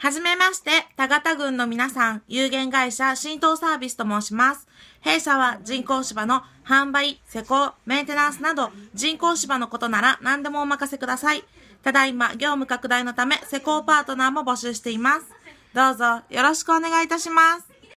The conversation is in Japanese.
はじめまして、田形郡の皆さん、有限会社浸透サービスと申します。弊社は人工芝の販売、施工、メンテナンスなど人工芝のことなら何でもお任せください。ただいま業務拡大のため施工パートナーも募集しています。どうぞよろしくお願いいたします。